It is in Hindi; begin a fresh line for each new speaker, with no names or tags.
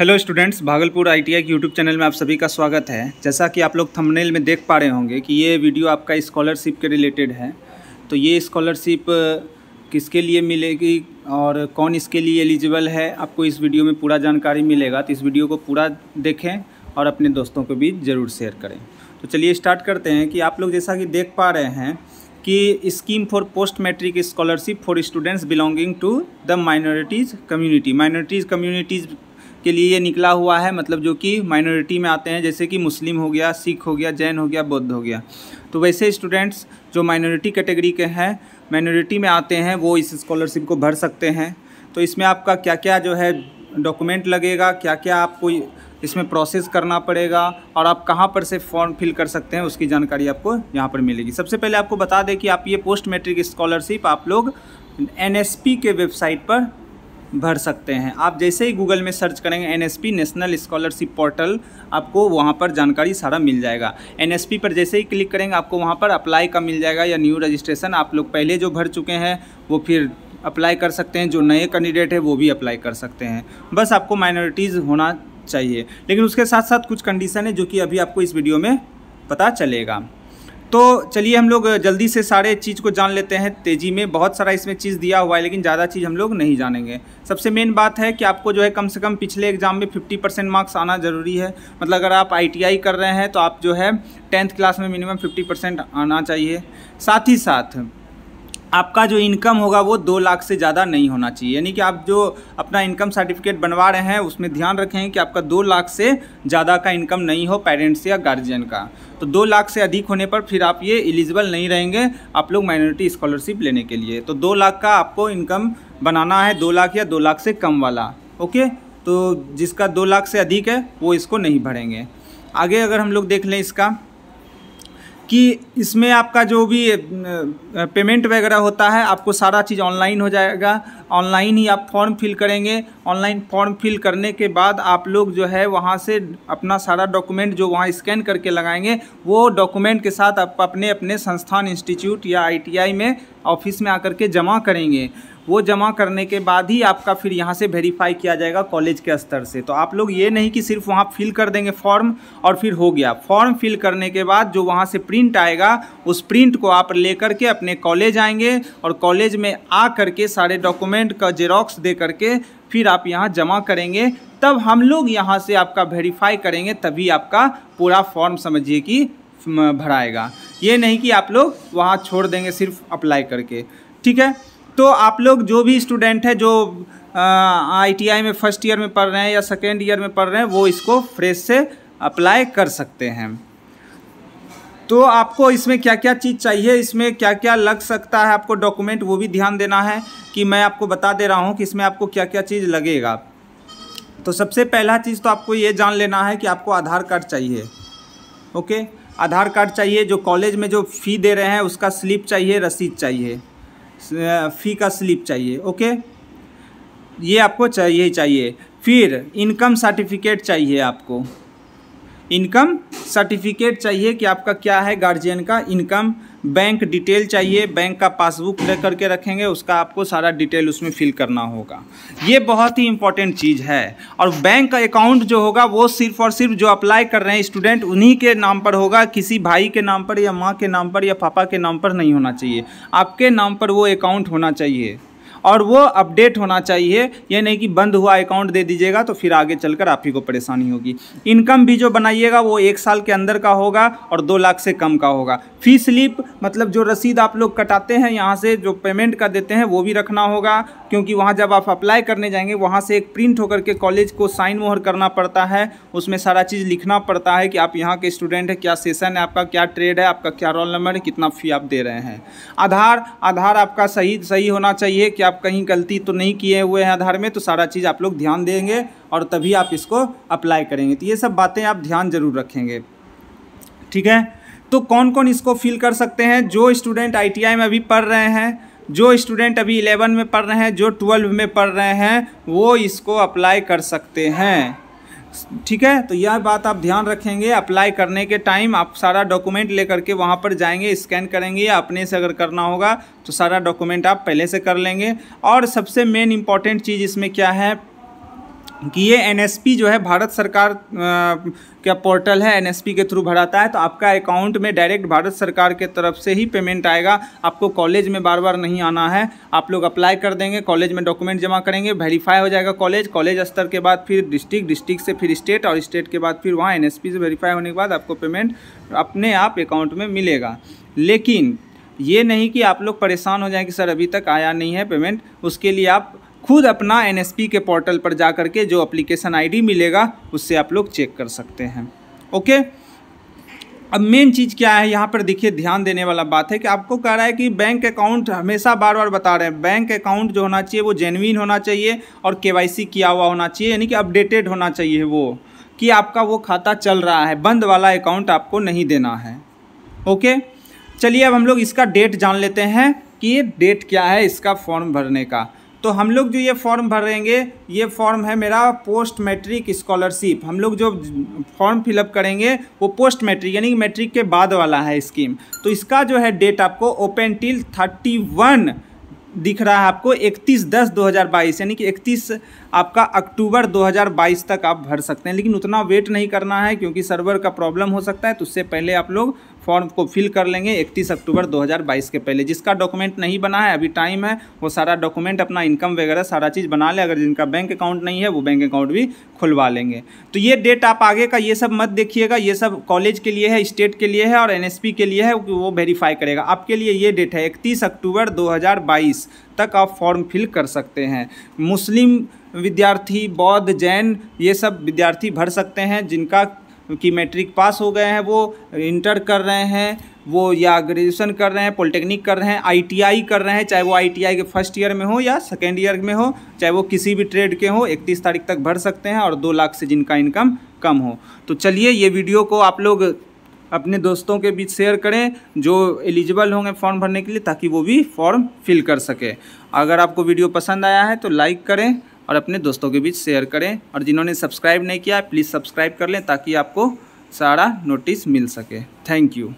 हेलो स्टूडेंट्स भागलपुर आईटीआई के यूट्यूब चैनल में आप सभी का स्वागत है जैसा कि आप लोग थंबनेल में देख पा रहे होंगे कि ये वीडियो आपका स्कॉलरशिप के रिलेटेड है तो ये स्कॉलरशिप किसके लिए मिलेगी और कौन इसके लिए एलिजिबल है आपको इस वीडियो में पूरा जानकारी मिलेगा तो इस वीडियो को पूरा देखें और अपने दोस्तों को भी ज़रूर शेयर करें तो चलिए स्टार्ट करते हैं कि आप लोग जैसा कि देख पा रहे हैं कि scheme for post matric scholarship for students belonging to the minorities community minorities communities के लिए ये निकला हुआ है मतलब जो कि माइनॉरिटी में आते हैं जैसे कि मुस्लिम हो गया सिख हो गया जैन हो गया बौद्ध हो गया तो वैसे स्टूडेंट्स जो माइनॉरिटी कैटेगरी के हैं माइनॉरिटी में आते हैं वो इस स्कॉलरशिप को भर सकते हैं तो इसमें आपका क्या क्या जो है डॉक्यूमेंट लगेगा क्या क्या आपको इसमें प्रोसेस करना पड़ेगा और आप कहाँ पर से फॉर्म फिल कर सकते हैं उसकी जानकारी आपको यहाँ पर मिलेगी सबसे पहले आपको बता दें कि आप ये पोस्ट मैट्रिक स्कॉलरशिप आप लोग एन के वेबसाइट पर भर सकते हैं आप जैसे ही गूगल में सर्च करेंगे एन नेशनल स्कॉलरशिप पोर्टल आपको वहाँ पर जानकारी सारा मिल जाएगा एन पर जैसे ही क्लिक करेंगे आपको वहाँ पर अप्लाई का मिल जाएगा या न्यू रजिस्ट्रेशन आप लोग पहले जो भर चुके हैं वो फिर अप्लाई कर सकते हैं जो नए कैंडिडेट है वो भी अप्लाई कर सकते हैं बस आपको माइनॉरिटीज़ होना चाहिए लेकिन उसके साथ साथ कुछ कंडीशन है जो कि अभी आपको इस वीडियो में पता चलेगा तो चलिए हम लोग जल्दी से सारे चीज़ को जान लेते हैं तेज़ी में बहुत सारा इसमें चीज़ दिया हुआ है लेकिन ज़्यादा चीज़ हम लोग नहीं जानेंगे सबसे मेन बात है कि आपको जो है कम से कम पिछले एग्ज़ाम में 50 परसेंट मार्क्स आना ज़रूरी है मतलब अगर आप आई कर रहे हैं तो आप जो है टेंथ क्लास में मिनिमम फिफ्टी आना चाहिए साथ ही साथ आपका जो इनकम होगा वो दो लाख से ज़्यादा नहीं होना चाहिए यानी कि आप जो अपना इनकम सर्टिफिकेट बनवा रहे हैं उसमें ध्यान रखें कि आपका दो लाख से ज़्यादा का इनकम नहीं हो पेरेंट्स या गार्जियन का तो दो लाख से अधिक होने पर फिर आप ये एलिजिबल नहीं रहेंगे आप लोग माइनॉरिटी स्कॉलरशिप लेने के लिए तो दो लाख का आपको इनकम बनाना है दो लाख या दो लाख से कम वाला ओके तो जिसका दो लाख से अधिक है वो इसको नहीं भरेंगे आगे अगर हम लोग देख लें इसका कि इसमें आपका जो भी पेमेंट वगैरह होता है आपको सारा चीज़ ऑनलाइन हो जाएगा ऑनलाइन ही आप फॉर्म फिल करेंगे ऑनलाइन फॉर्म फिल करने के बाद आप लोग जो है वहाँ से अपना सारा डॉक्यूमेंट जो वहाँ स्कैन करके लगाएंगे वो डॉक्यूमेंट के साथ आप अपने अपने संस्थान इंस्टीट्यूट या आईटीआई में ऑफिस में आकर के जमा करेंगे वो जमा करने के बाद ही आपका फिर यहाँ से वेरीफाई किया जाएगा कॉलेज के स्तर से तो आप लोग ये नहीं कि सिर्फ वहाँ फिल कर देंगे फॉर्म और फिर हो गया फॉर्म फिल करने के बाद जो वहाँ से प्रिंट आएगा उस प्रिंट को आप ले करके अपने कॉलेज आएंगे और कॉलेज में आ करके सारे डॉक्यूमेंट का जेरोक्स दे करके फिर आप यहाँ जमा करेंगे तब हम लोग यहाँ से आपका वेरीफाई करेंगे तभी आपका पूरा फॉर्म समझिए कि भराएगा ये नहीं कि आप लोग वहाँ छोड़ देंगे सिर्फ अप्लाई करके ठीक है तो आप लोग जो भी स्टूडेंट है जो आईटीआई में फर्स्ट ईयर में पढ़ रहे हैं या सेकेंड ईयर में पढ़ रहे हैं वो इसको फ्रेश से अप्लाई कर सकते हैं तो आपको इसमें क्या क्या चीज़ चाहिए इसमें क्या क्या लग सकता है आपको डॉक्यूमेंट वो भी ध्यान देना है कि मैं आपको बता दे रहा हूँ कि इसमें आपको क्या क्या चीज़ लगेगा तो सबसे पहला चीज़ तो आपको ये जान लेना है कि आपको आधार कार्ड चाहिए ओके आधार कार्ड चाहिए जो कॉलेज में जो फ़ी दे रहे हैं उसका स्लिप चाहिए रसीद चाहिए फ़ी का स्लिप चाहिए ओके ये आपको चाहिए चाहिए फिर इनकम सर्टिफिकेट चाहिए आपको इनकम सर्टिफिकेट चाहिए कि आपका क्या है गार्जियन का इनकम बैंक डिटेल चाहिए बैंक का पासबुक ले करके रखेंगे उसका आपको सारा डिटेल उसमें फिल करना होगा ये बहुत ही इंपॉर्टेंट चीज़ है और बैंक का अकाउंट जो होगा वो सिर्फ और सिर्फ जो अप्लाई कर रहे हैं स्टूडेंट उन्हीं के नाम पर होगा किसी भाई के नाम पर या माँ के नाम पर या पापा के नाम पर नहीं होना चाहिए आपके नाम पर वो अकाउंट होना चाहिए और वो अपडेट होना चाहिए ये नहीं कि बंद हुआ अकाउंट दे दीजिएगा तो फिर आगे चलकर आप ही को परेशानी होगी इनकम भी जो बनाइएगा वो एक साल के अंदर का होगा और दो लाख से कम का होगा फी स्लिप मतलब जो रसीद आप लोग कटाते हैं यहाँ से जो पेमेंट का देते हैं वो भी रखना होगा क्योंकि वहाँ जब आप अप्लाई करने जाएंगे वहाँ से एक प्रिंट होकर के कॉलेज को साइन मोहर करना पड़ता है उसमें सारा चीज़ लिखना पड़ता है कि आप यहाँ के स्टूडेंट हैं क्या सेशन है आपका क्या ट्रेड है आपका क्या रोल नंबर है कितना फ़ी आप दे रहे हैं आधार आधार आपका सही सही होना चाहिए क्या आप कहीं गलती तो नहीं किए हुए हैं आधार में तो सारा चीज़ आप लोग ध्यान देंगे और तभी आप इसको अप्लाई करेंगे तो ये सब बातें आप ध्यान जरूर रखेंगे ठीक है तो कौन कौन इसको फिल कर सकते हैं जो स्टूडेंट आई में अभी पढ़ रहे हैं जो स्टूडेंट अभी इलेवन में पढ़ रहे हैं जो ट्वेल्व में पढ़ रहे हैं वो इसको अप्लाई कर सकते हैं ठीक है तो यह बात आप ध्यान रखेंगे अप्लाई करने के टाइम आप सारा डॉक्यूमेंट लेकर के वहाँ पर जाएंगे स्कैन करेंगे या अपने से अगर करना होगा तो सारा डॉक्यूमेंट आप पहले से कर लेंगे और सबसे मेन इम्पॉर्टेंट चीज़ इसमें क्या है कि ये एन जो है भारत सरकार का पोर्टल है एन के थ्रू भराता है तो आपका अकाउंट में डायरेक्ट भारत सरकार के तरफ से ही पेमेंट आएगा आपको कॉलेज में बार बार नहीं आना है आप लोग अप्लाई कर देंगे कॉलेज में डॉक्यूमेंट जमा करेंगे वेरीफाई हो जाएगा कॉलेज कॉलेज स्तर के बाद फिर डिस्ट्रिक्ट डिस्ट्रिक्ट से फिर स्टेट और स्टेट के बाद फिर वहाँ एन से वेरीफाई होने के बाद आपको पेमेंट अपने आप अकाउंट में मिलेगा लेकिन ये नहीं कि आप लोग परेशान हो जाएँ कि सर अभी तक आया नहीं है पेमेंट उसके लिए आप खुद अपना एन के पोर्टल पर जा कर के जो अप्लीकेशन आई मिलेगा उससे आप लोग चेक कर सकते हैं ओके अब मेन चीज़ क्या है यहाँ पर देखिए ध्यान देने वाला बात है कि आपको कह रहा है कि बैंक अकाउंट हमेशा बार बार बता रहे हैं बैंक अकाउंट जो होना चाहिए वो जेनविन होना चाहिए और केवाईसी किया हुआ होना चाहिए यानी कि अपडेटेड होना चाहिए वो कि आपका वो खाता चल रहा है बंद वाला अकाउंट आपको नहीं देना है ओके चलिए अब हम लोग इसका डेट जान लेते हैं कि ये डेट क्या है इसका फॉर्म भरने का तो हम लोग जो ये फॉर्म भरेंगे ये फॉर्म है मेरा पोस्ट मैट्रिक स्कॉलरशिप हम लोग जो फॉर्म फिलअप करेंगे वो पोस्ट मैट्रिक यानी मैट्रिक के बाद वाला है स्कीम तो इसका जो है डेट आपको ओपन टिल थर्टी वन दिख रहा है आपको 31 दस 2022 यानी कि 31 आपका अक्टूबर 2022 तक आप भर सकते हैं लेकिन उतना वेट नहीं करना है क्योंकि सर्वर का प्रॉब्लम हो सकता है तो उससे पहले आप लोग फॉर्म को फिल कर लेंगे इकतीस अक्टूबर 2022 के पहले जिसका डॉक्यूमेंट नहीं बना है अभी टाइम है वो सारा डॉक्यूमेंट अपना इनकम वगैरह सारा चीज़ बना ले अगर जिनका बैंक अकाउंट नहीं है वो बैंक अकाउंट भी खुलवा लेंगे तो ये डेट आप आगे का ये सब मत देखिएगा ये सब कॉलेज के लिए है स्टेट के लिए है और एन के लिए है वो वेरीफाई करेगा आपके लिए ये डेट है इकतीस अक्टूबर दो तक आप फॉर्म फिल कर सकते हैं मुस्लिम विद्यार्थी बौद्ध जैन ये सब विद्यार्थी भर सकते हैं जिनका कि मैट्रिक पास हो गए हैं वो इंटर कर रहे हैं वो या ग्रेजुएशन कर रहे हैं पॉलिटेक्निक कर रहे हैं आईटीआई कर रहे हैं चाहे वो आईटीआई के फर्स्ट ईयर में हो या सेकेंड ईयर में हो चाहे वो किसी भी ट्रेड के हो इकतीस तारीख तक भर सकते हैं और दो लाख से जिनका इनकम कम हो तो चलिए ये वीडियो को आप लोग अपने दोस्तों के बीच शेयर करें जो एलिजिबल होंगे फॉर्म भरने के लिए ताकि वो भी फॉर्म फिल कर सके अगर आपको वीडियो पसंद आया है तो लाइक करें और अपने दोस्तों के बीच शेयर करें और जिन्होंने सब्सक्राइब नहीं किया प्लीज़ सब्सक्राइब कर लें ताकि आपको सारा नोटिस मिल सके थैंक यू